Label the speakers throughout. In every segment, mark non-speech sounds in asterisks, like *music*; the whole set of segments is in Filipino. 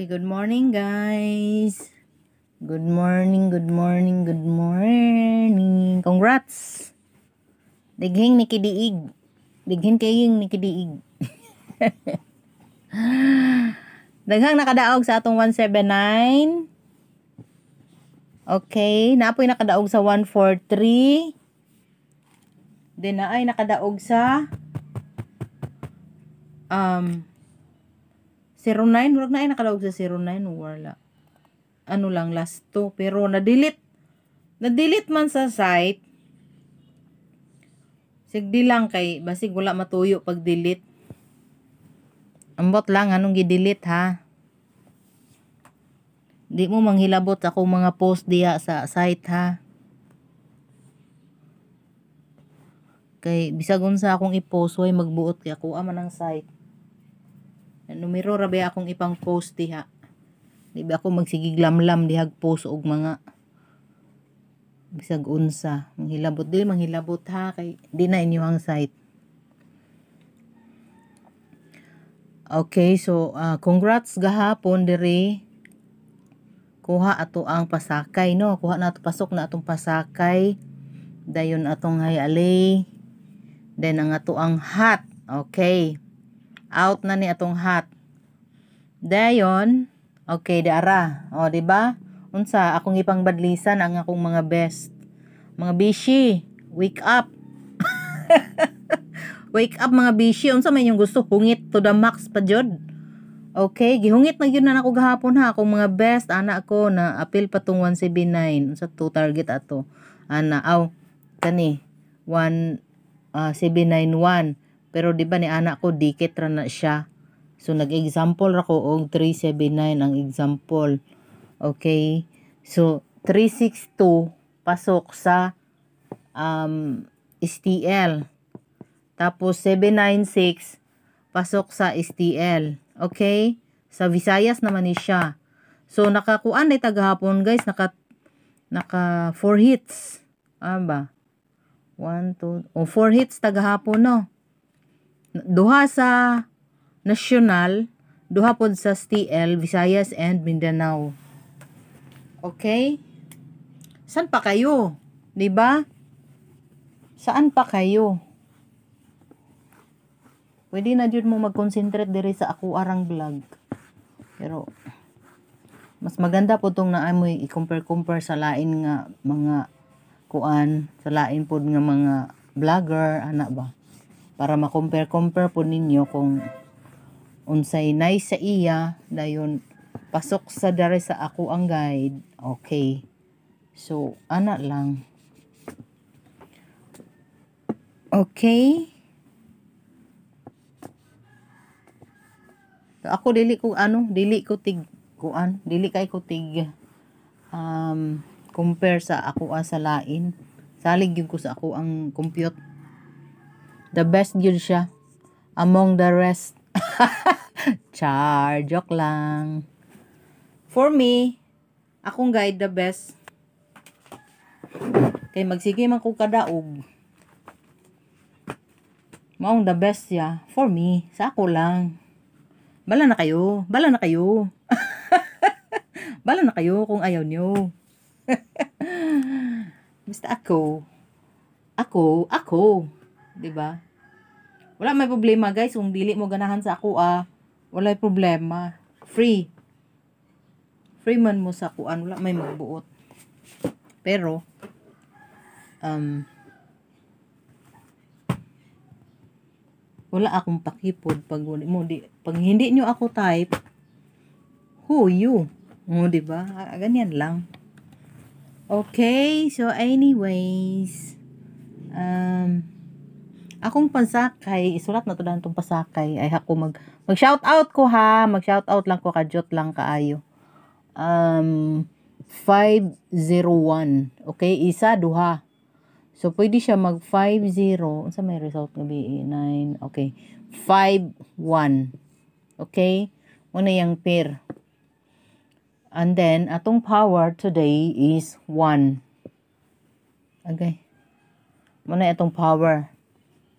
Speaker 1: Okay, good morning guys. Good morning, good morning, good morning. Congrats. Dighing ni Kidiig. Dighin kaying ni Kidiig. *laughs* Daghang nakadaog sa atong 179. Okay, napoy nakadaog sa 143. Then na ay nakadaog sa um 09, murag na ay nakalawag sa 09, wala. Ano lang, last 2. Pero na-delete. Na-delete man sa site. Sigdi lang kay, basig wala matuyo pag delete. Ambot lang, anong gidelete ha? Di mo manghilabot ako mga post diya sa site ha? Kay, bisagon sa akong i-post, way magbuot kay ako man ang site numero rabi akong ipang post diha di ba ako magsigiglamlam dihag post og mga bisag unsa manghilabot dili manghilabot ha kay di na inyo ang site Okay, so uh, congrats gahapon diri. Kuha ato ang pasakay no. Kuha na ato pasok na atong pasakay. Dayon atong hayalay. Then ang ato ang hot. Okay out na ni atong hat dayon okay daara o di ba unsa akong ipangbadlisan ang akong mga best mga bishi wake up *laughs* wake up mga bishi unsa may yung gusto hungit to the max pa jud Okay, gihungit na yun na ako gahapon ha. Akong mga best, ana ko na apil pa tong 179. Unsa two target ato. Ana, aw, kani, 1791. Pero di ba ni anak ko dikit ra na siya. So nag-example ra ko og 379 ang example. Okay. So 362 pasok sa um, STL. Tapos 796 pasok sa STL. Okay? Sa Visayas naman ni siya. So nakakuan ni tagahapon guys, naka naka 4 hits. ba. 1 2 oh 4 hits tagahapon no duha sa national, duha pod sa STL, Visayas and Mindanao. Okay? San pa kayo? 'Di ba? Saan pa kayo? Pwede na jud mo mag-concentrate diri sa ako arang vlog. Pero mas maganda po tong naa mo i-compare-compare sa lain nga mga kuan, sa lain pod nga mga vlogger, ana ba? para makompare-compare po ninyo kung unsay nay sa iya dayon pasok sa dare sa ako ang guide okay so ana lang okay ako dili ko ano dili ko tig kuan dili kay ko tig um compare sa ako ah, sa lain salig yun ko sa ako ang compute The best yun siya. Among the rest. *laughs* Char, joke lang. For me, akong guide the best. Kay magsige man ko kadaog. Maong the best siya. For me, sa ako lang. Bala na kayo. Bala na kayo. *laughs* Bala na kayo kung ayaw nyo. Basta *laughs* ako. Ako, ako. 'di ba? Wala may problema guys kung dili mo ganahan sa ako ah. Wala problema. Free. Free man mo sa kuan wala may magbuot. Pero um wala akong pakipod pag mo di pag hindi nyo ako type who you mo di ba ah, ganyan lang okay so anyways um akong pansakay, isulat na to na itong pasakay, ay ako mag, mag shout out ko ha, mag shout out lang ko, kajot lang kaayo. Um, 501, okay, isa, duha. So, pwede siya mag 50, unsa may result nga bi 9, okay, 51, okay, una yung pair. And then, atong power today is 1. Okay. Muna itong power.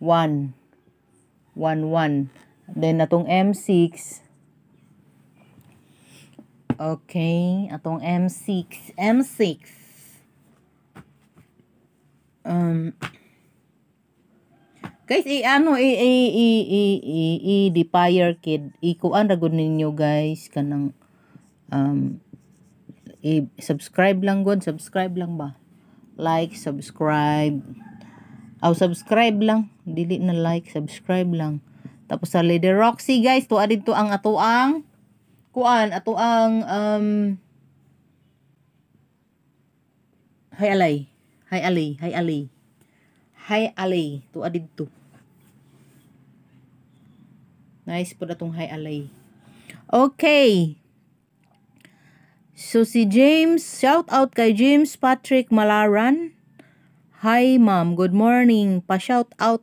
Speaker 1: 1. 1, Then, atong M6. Okay. Atong M6. M6. Um, guys, i ano, i, i, i, i, i, i, di fire kid. Ikuan ragod ninyo guys. Kanang, um, i, subscribe lang good. Subscribe lang ba? Like, subscribe aw subscribe lang dili na like subscribe lang tapos sa Lady Roxy guys tuwa dito ang atuang. kuan atuang, um Hi Alay Hi Alay Hi Alay Hi Alay tuwa dito Nice po datong Hi Alay Okay So si James, shout out kay James Patrick Malaran. Hi ma'am, good morning. Pa-shout out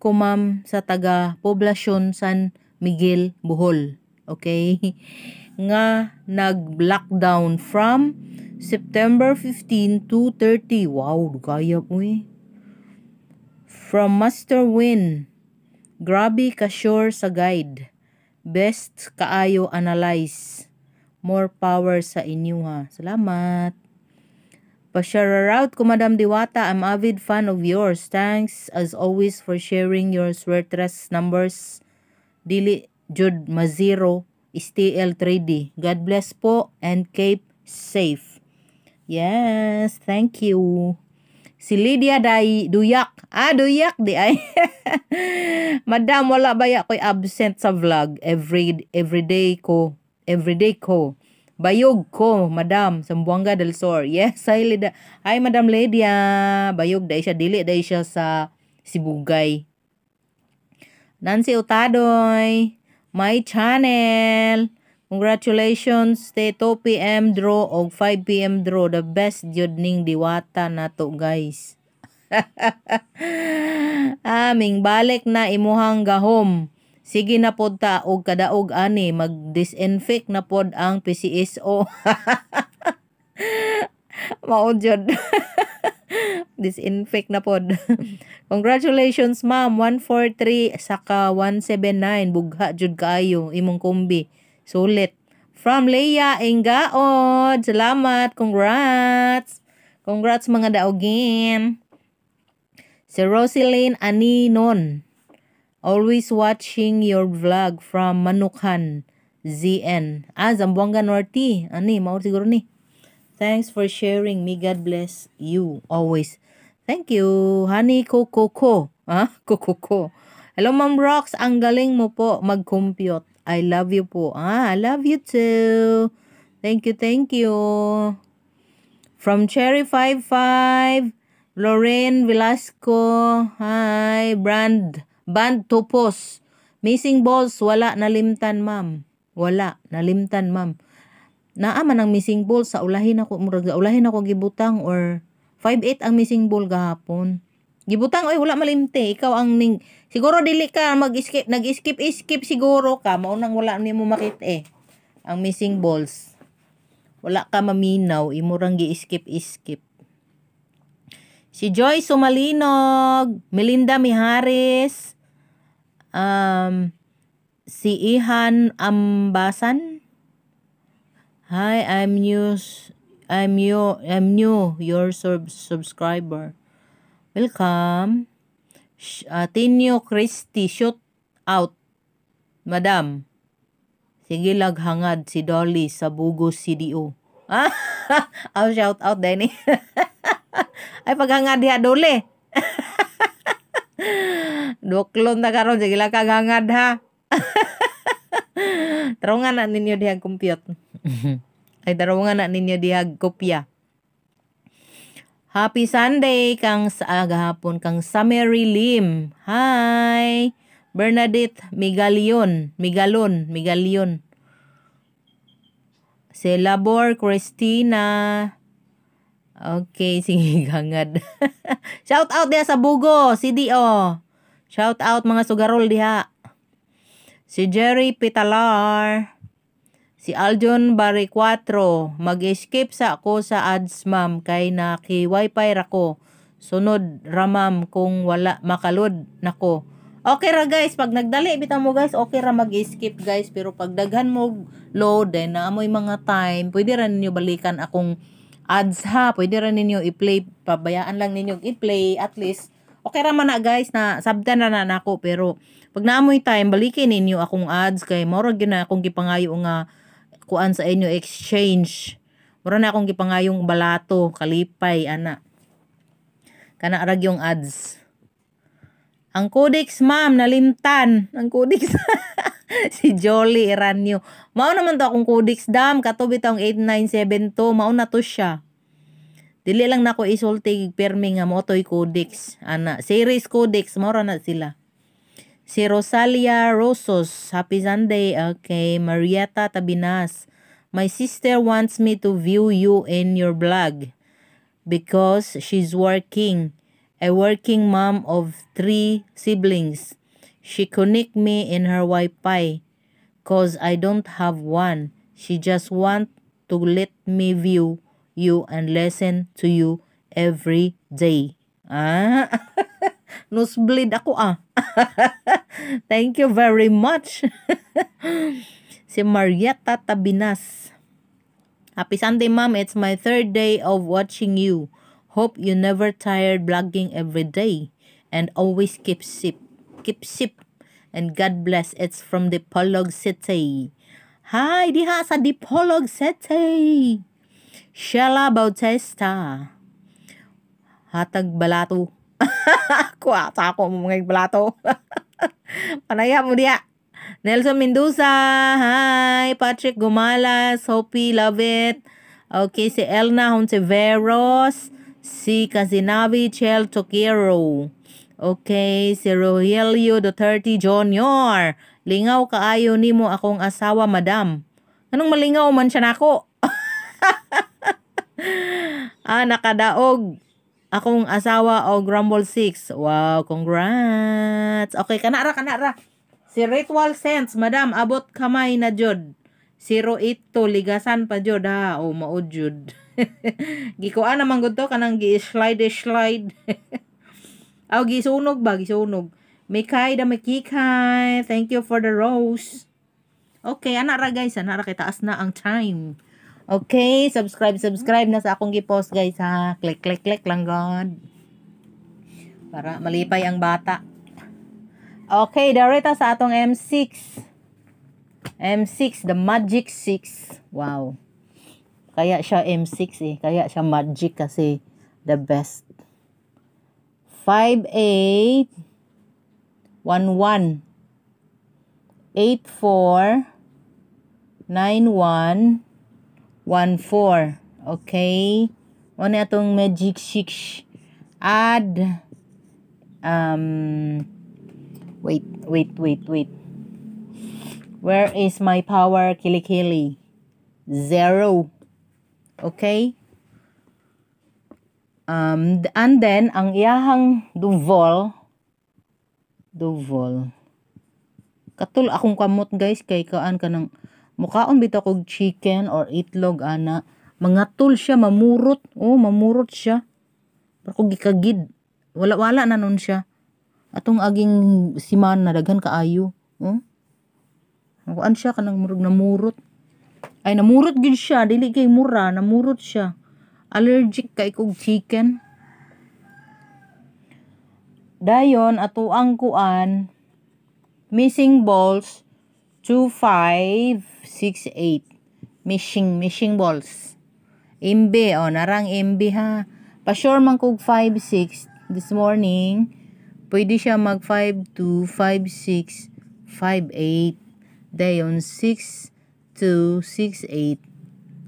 Speaker 1: ko ma'am sa taga Poblasyon San Miguel, Bohol. Okay? *laughs* Nga nag-lockdown from September 15 to 30. Wow, kaya mo eh. From Master Win. Grabe ka sure sa guide. Best kaayo analyze. More power sa inyo ha. Salamat. Pa-share out ko Madam Diwata, I'm avid fan of yours. Thanks as always for sharing your swertres numbers. Dili Jud Mazero STL 3D. God bless po and keep safe. Yes, thank you. Si Lydia day duyak. Ah, duyak di ay. *laughs* Madam, wala ba ya ko'y absent sa vlog? Every, every day ko. Every day ko. Bayog ko, Madam, Sambuanga del Sur. Yes, hi, Lida. Hi, Madam Lydia. Bayog day siya. Dili day siya sa Sibugay. Nancy Utadoy, my channel. Congratulations, te 2 p.m. draw o 5 p.m. draw. The best yun ning diwata na to, guys. Aming *laughs* ah, balik na imuhang gahom. Sige na pod ta og kadaog ani mag-disinfect na pod ang PCSO. Maon jud. disinfect na pod. *laughs* Congratulations ma'am, 143 saka 179 bugha jud kaayo imong kombi. Sulit. From Leia Ingaod. Salamat. Congrats. Congrats mga daogin. Si Rosaline Aninon. Always watching your vlog from Manukhan, ZN. Ah, Zamboanga Norte. Ani, mao siguro ni. Thanks for sharing. May God bless you always. Thank you, honey Coco. Ah, kokoko. *laughs* Hello, Mom Rocks. Ang galing mo po mag-compute. I love you po. Ah, I love you too. Thank you, thank you. From Cherry55, Lorraine Velasco. Hi, Brand. Band tupos. Missing balls, wala nalimtan ma'am. Wala nalimtan ma'am. Naa man ang missing ball sa ulahin ako murag ulahin ako gibutang or 58 ang missing ball gahapon. Gibutang oy wala malimte ikaw ang ning siguro dili ka mag-skip nag-skip skip siguro ka mao nang wala nimo makit eh ang missing balls. Wala ka maminaw imurang gi-skip skip. Si Joy Sumalinog, Melinda Mihares, um, si Ihan Ambasan. Hi, I'm new I'm you I'm new your sub subscriber. Welcome. Uh, Tinio Christie shoot out. Madam. Sige laghangad si Dolly sa Bugo CDO. Ah, *laughs* shout out din *laughs* Ay paghangad ya, Dolly. *laughs* Duklon ta karon sigila ka gangad ha. *laughs* Tarungan na ninyo dihag compute. *laughs* Ay tarungan na ninyo dihag kopya. Happy Sunday kang sa agahapon ah, kang Samery Lim. Hi. Bernadette Migalion, Migalon, Migalion. Si Labor Christina Okay, *laughs* sige, hangad. Shout out diha sa Bugo, si Dio. Shout out mga sugarol diha. Si Jerry Pitalar. Si Aljon Baricuatro. Mag-escape sa ako sa ads ma'am kay naki-wifi rako. Sunod ramam kung wala makalod nako. Okay ra guys, pag nagdali bitaw mo guys, okay ra mag escape guys pero pag daghan mo load then eh, naamoy mga time, pwede ra ninyo balikan akong ads ha. Pwede rin ninyo i-play. Pabayaan lang ninyo i-play. At least, okay raman na guys na sabdan na na nako pero pag naamoy time balikin ninyo akong ads kay moro gyud na akong gipangayo nga kuan sa inyo exchange mura na akong gipangayong balato kalipay ana kana rag yung ads ang codex ma'am nalimtan ang codex *laughs* *laughs* si Jolly Iranyo. Mao naman to akong Codex Dam, katubi taong 8972, mao na to siya. Dili lang nako isulti permi nga motoy toy Codex. Ana, series Codex, mao na sila. Si Rosalia Rosos, happy Sunday. Okay, Marietta Tabinas. My sister wants me to view you in your blog because she's working, a working mom of three siblings. She connect me in her Wi-Fi cause I don't have one. She just want to let me view you and listen to you every day. Ah, *laughs* nosebleed ako ah. *laughs* Thank you very much. *laughs* si Marietta Tabinas. Happy Sunday, Mom. It's my third day of watching you. Hope you never tired blogging every day and always keep sip. Kipsip. And God bless, it's from the Polog City. Hi, diha sa Dipolog City. Shella Bautista. Hatag balato. *laughs* Kuha sa ako mo mga balato. *laughs* Panaya mo diya. Nelson Mendoza. Hi, Patrick Gumalas. Hopi, love it. Okay, si Elna Hontiveros. Si Casinavi Chel Toquero. Okay, si Rogelio Duterte Jr. Lingaw kaayo nimo akong asawa, madam. Anong malingaw man siya nako? *laughs* ah, nakadaog akong asawa o Grumble 6. Wow, congrats. Okay, kanara, kanara. Si Ritual Sense, madam, abot kamay na jod. 08 to, ligasan pa jod ha. O, maod *laughs* Gikuan naman gud to, kanang gi-slide-slide. *laughs* Aw, oh, gisunog ba? Gisunog. Mikay da Mikikay. Thank you for the rose. Okay, anak ra guys, Anak ra kitaas na ang time. Okay, subscribe, subscribe na sa akong gi-post guys ha. Click, click, click lang god. Para malipay ang bata. Okay, darita sa atong M6. M6, the Magic 6. Wow. Kaya siya M6 eh. Kaya siya Magic kasi the best. 58 11 84 91 14 okay one ano atong magic six add um wait wait wait wait where is my power kilikili zero okay Um, and then, ang iyahang Duval, Duval, katul akong kamot guys, kay kaan ka ng, mukaon bitaw kog chicken or itlog, ana, mga mangatul siya, mamurot, oh, mamurot siya, pero gikagid, wala-wala na nun siya, atong aging siman na daghan kaayo, oh, Kuan siya kanang murug namurot. Ay namurot gid siya, dili kay mura, namurot siya allergic kay kog chicken dayon ato ang kuan missing balls 2568 missing missing balls MB o oh, narang MB ha pa sure man kog 56 this morning pwede siya mag 5256 58 dayon 6268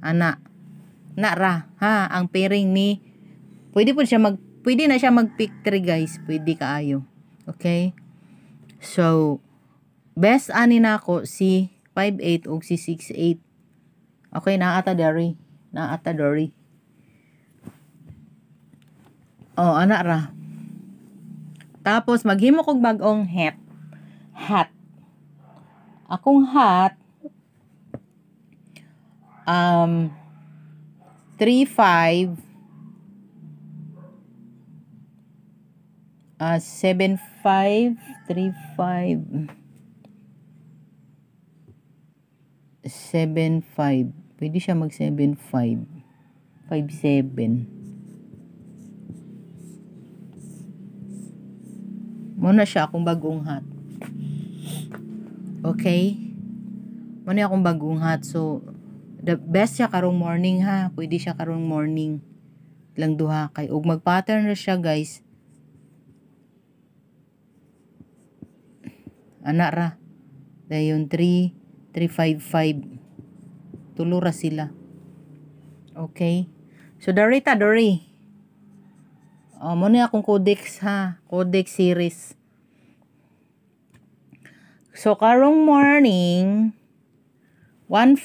Speaker 1: ana na ra, ha ang pairing ni pwede po siya mag pwede na siya mag pick 3 guys pwede kaayo okay so best ani na ako si 58 o si 68 okay na ata dory na ata dari oh ana ra tapos maghimo kog bagong hat hat akong hat um 3, 5, uh, 7, 5, 3, 5, 7, 5. Pwede siya mag 7, 5. 5, 7. Muna siya akong bagong hat. Okay? Muna akong bagong hat. So, the best siya karong morning ha pwede siya karong morning lang duha kay ug magpattern ra siya guys ana ra dayon 3 355 tulo ra sila okay so dari ta oh mo ni akong codex ha codex series so karong morning 1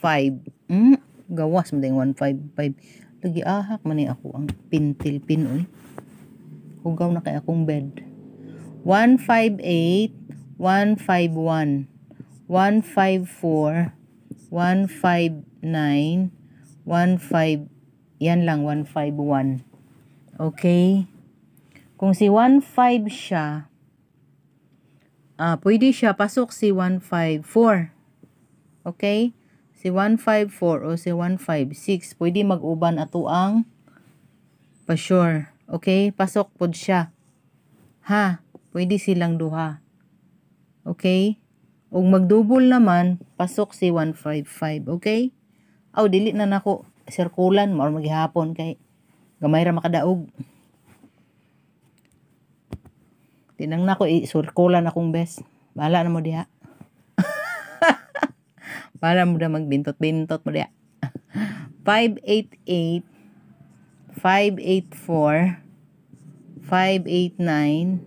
Speaker 1: 5. Mm, gawas mo ding 155. Lagi ahak man ni ako ang pintil pinoy. Hugaw na kay akong bed. 158, 151, 154, 159, 15, yan lang, 151. Okay? Kung si 15 siya, ah, pwede siya pasok si 154. Okay? si 154 o si 156 pwede mag-uban ato ang pa sure okay pasok pod siya ha pwede silang duha okay ug magdubol naman pasok si 155 okay aw dili na nako sirkulan mao maghihapon kay gamay ra makadaog tinang nako i-sirkulan akong best bala na mo diha para mo na magbintot-bintot mo diya. 588 584 589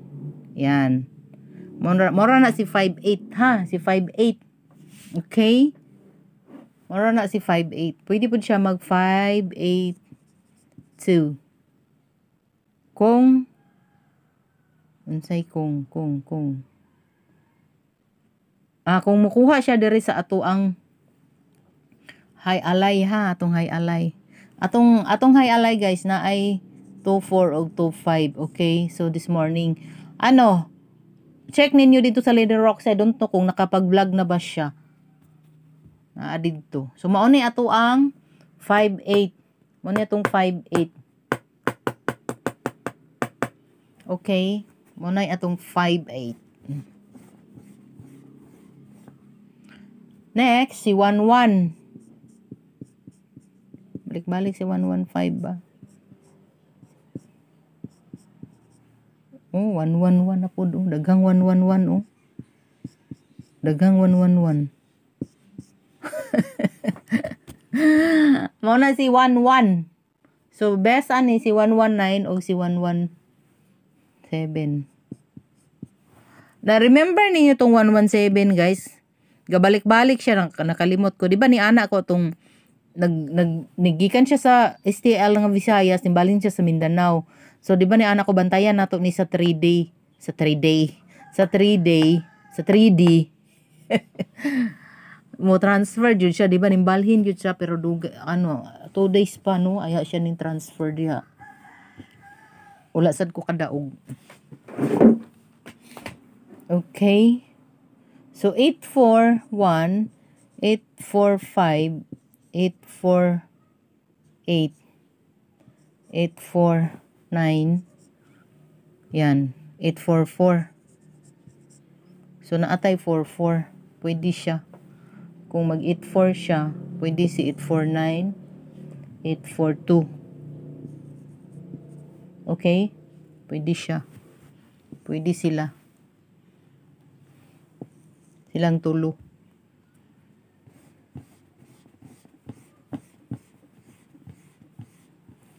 Speaker 1: yan mora, mora na si 58 ha si 58 okay mora na si 58 pwede po siya mag 582 kung unsay kung kung kung ah kung mukuha siya dere sa ato ang high alay ha atong high alay atong atong high alay guys na ay 24 og 25 okay so this morning ano check ninyo dito sa Lady Rock sa don't know kung nakapag-vlog na ba siya naa dito so mao ni ato ang 58 mao ni atong 58 okay mao ni atong 58 Next, si Balik-balik si 115 ba? Oh, 111 na po do. Daghang 111 oh. Dagang 111. *laughs* Mao si 11. So best ani si 119 o si 117. Na remember niyo tong 117 guys. Gabalik-balik siya nakalimot ko. Diba ni anak ko tong nag nag nigikan siya sa STL nga Visayas timbalin siya sa Mindanao. So di ba ni anak ko bantayan nato ni sa 3 day sa 3 day sa 3 day sa 3D *laughs* mo transfer jud siya di ba nimbalhin jud siya pero duga, ano 2 days pa no aya siya ning transfer diha. Wala sad ko kadaog. Okay. So 841 845 848 849 yan 844 so naatay 44 pwede siya kung mag 84 siya pwede si 849 842 okay pwede siya pwede sila silang tulo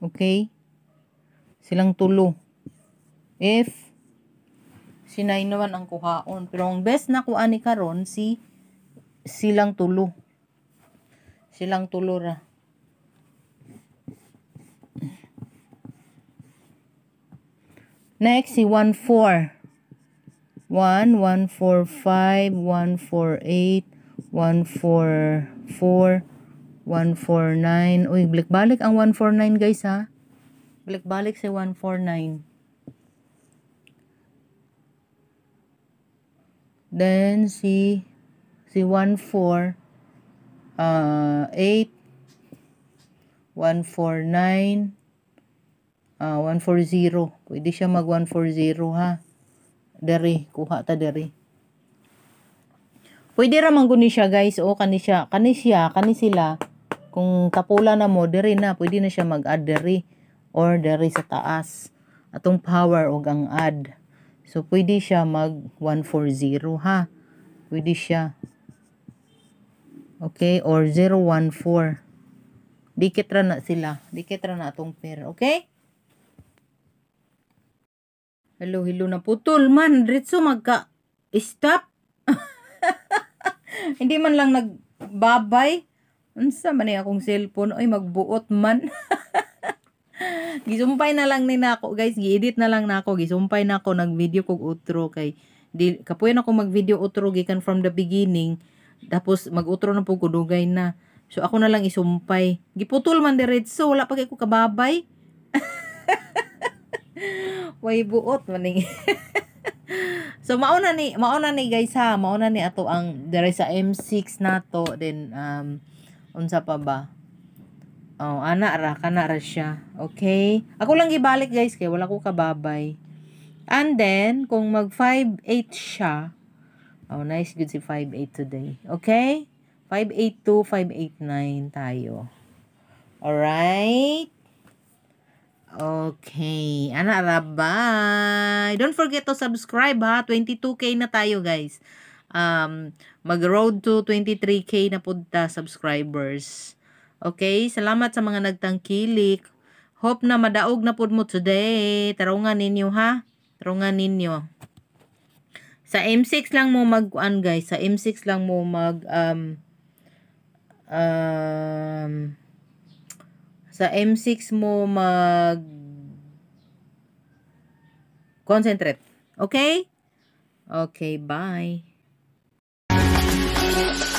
Speaker 1: Okay? Silang tulo. If si 9 naman ang kuhaon. Pero ang best na kuha ni karon si silang tulo. Silang tulo ra. Next, si 1-4. 1, 1, 4, 5, 1, 4, 8, 1, 4, 4, 149. Uy, balik-balik ang 149 guys ha. Balik-balik sa 149. Then si si 14 uh 8 149 uh 140. Pwede siya mag 140 ha. Dere, kuha ta dere. Pwede ra man siya guys o kani siya, kani siya, kani sila kung kapula na mo, diri na, pwede na siya mag-add diri or diri sa taas. Atong power og ang add. So, pwede siya mag 140 ha. Pwede siya. Okay, or 014. Dikit ra na sila. Dikit ra na atong pair. Okay? Hello, hello na putol man. Diretso magka stop. *laughs* Hindi man lang nagbabay unsa man ni akong cellphone oy magbuot man *laughs* gisumpay na lang ni nako guys giedit na lang nako gisumpay na ako nagvideo kog outro kay di kapuy na ko magvideo outro gikan from the beginning tapos mag-outro na po kudugay na so ako na lang isumpay giputol man diretso wala pa kay ko kababay *laughs* way buot man ni *laughs* so mauna ni mauna ni guys ha mauna ni ato ang dere sa M6 nato then um unsa pa ba oh ana ra kana ra siya okay ako lang gibalik guys kay wala ko kababay and then kung mag 58 siya oh nice good si 58 today okay 582 589 tayo right Okay. Ana, ra bye. Don't forget to subscribe ha. 22k na tayo, guys um, mag-road to 23k na punta subscribers. Okay, salamat sa mga nagtangkilik. Hope na madaog na pud mo today. Tarungan ninyo ha. Tarungan ninyo. Sa M6 lang mo magkuan guys. Sa M6 lang mo mag um, um, sa M6 mo mag concentrate. Okay? Okay, bye. Thank you.